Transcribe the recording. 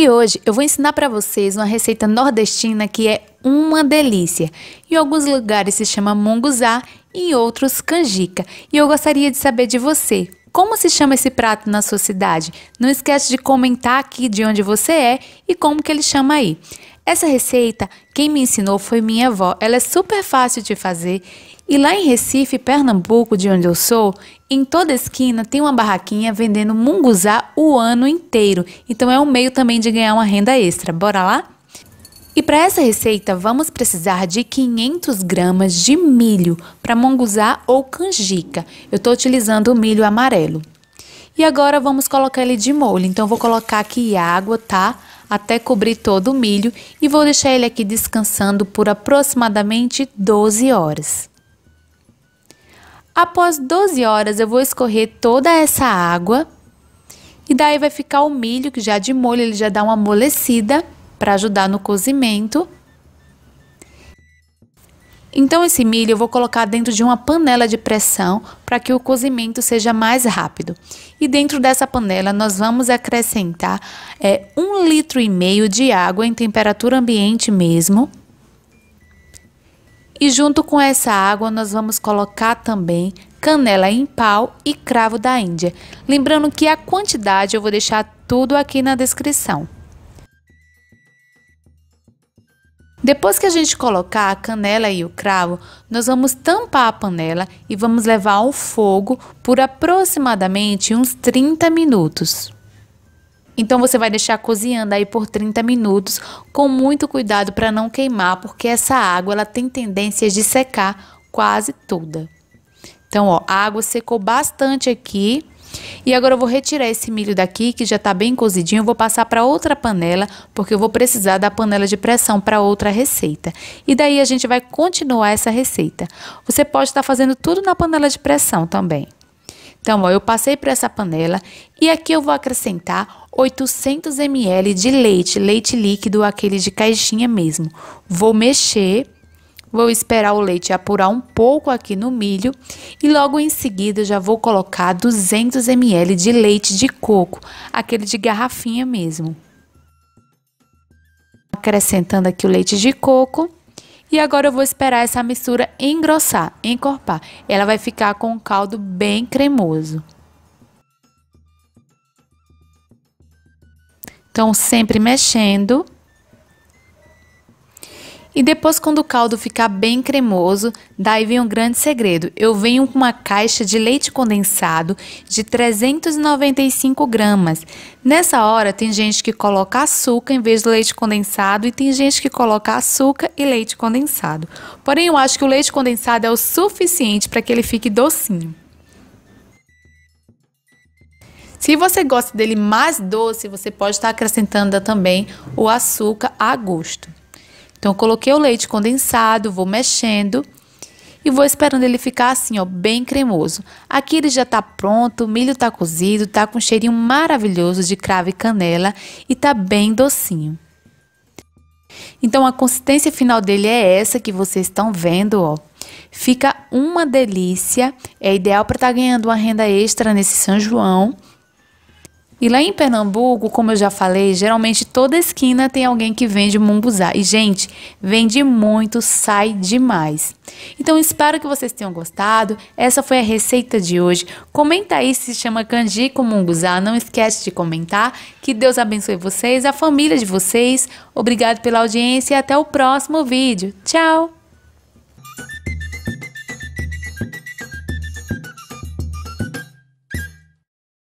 E hoje eu vou ensinar para vocês uma receita nordestina que é uma delícia. Em alguns lugares se chama munguzá, em outros canjica. E eu gostaria de saber de você, como se chama esse prato na sua cidade? Não esquece de comentar aqui de onde você é e como que ele chama aí. Essa receita, quem me ensinou foi minha avó. Ela é super fácil de fazer. E lá em Recife, Pernambuco, de onde eu sou, em toda esquina tem uma barraquinha vendendo munguzá o ano inteiro. Então é um meio também de ganhar uma renda extra. Bora lá? E para essa receita, vamos precisar de 500 gramas de milho para monguzá ou canjica. Eu estou utilizando o milho amarelo. E agora vamos colocar ele de molho. Então vou colocar aqui água, tá? Até cobrir todo o milho e vou deixar ele aqui descansando por aproximadamente 12 horas. Após 12 horas eu vou escorrer toda essa água e daí vai ficar o milho que já de molho, ele já dá uma amolecida para ajudar no cozimento. Então esse milho eu vou colocar dentro de uma panela de pressão para que o cozimento seja mais rápido. E dentro dessa panela nós vamos acrescentar é, um litro e meio de água em temperatura ambiente mesmo. E junto com essa água nós vamos colocar também canela em pau e cravo da Índia. Lembrando que a quantidade eu vou deixar tudo aqui na descrição. Depois que a gente colocar a canela e o cravo, nós vamos tampar a panela e vamos levar ao fogo por aproximadamente uns 30 minutos. Então você vai deixar cozinhando aí por 30 minutos, com muito cuidado para não queimar, porque essa água ela tem tendência de secar quase toda. Então, ó, a água secou bastante aqui. E agora eu vou retirar esse milho daqui, que já está bem cozidinho, eu vou passar para outra panela, porque eu vou precisar da panela de pressão para outra receita. E daí a gente vai continuar essa receita. Você pode estar tá fazendo tudo na panela de pressão também. Então, ó, eu passei para essa panela e aqui eu vou acrescentar 800 ml de leite, leite líquido, aquele de caixinha mesmo. Vou mexer Vou esperar o leite apurar um pouco aqui no milho e logo em seguida já vou colocar 200 ml de leite de coco, aquele de garrafinha mesmo. Acrescentando aqui o leite de coco e agora eu vou esperar essa mistura engrossar, encorpar. Ela vai ficar com um caldo bem cremoso. Então sempre mexendo. E depois, quando o caldo ficar bem cremoso, daí vem um grande segredo. Eu venho com uma caixa de leite condensado de 395 gramas. Nessa hora, tem gente que coloca açúcar em vez do leite condensado e tem gente que coloca açúcar e leite condensado. Porém, eu acho que o leite condensado é o suficiente para que ele fique docinho. Se você gosta dele mais doce, você pode estar acrescentando também o açúcar a gosto. Então, eu coloquei o leite condensado, vou mexendo e vou esperando ele ficar assim, ó, bem cremoso. Aqui ele já tá pronto, o milho tá cozido, tá com um cheirinho maravilhoso de cravo e canela e tá bem docinho. Então a consistência final dele é essa que vocês estão vendo, ó. Fica uma delícia, é ideal para estar tá ganhando uma renda extra nesse São João. E lá em Pernambuco, como eu já falei, geralmente toda esquina tem alguém que vende munguzá. E, gente, vende muito, sai demais. Então, espero que vocês tenham gostado. Essa foi a receita de hoje. Comenta aí se chama canjico com munguzá. Não esquece de comentar. Que Deus abençoe vocês, a família de vocês. Obrigado pela audiência e até o próximo vídeo. Tchau!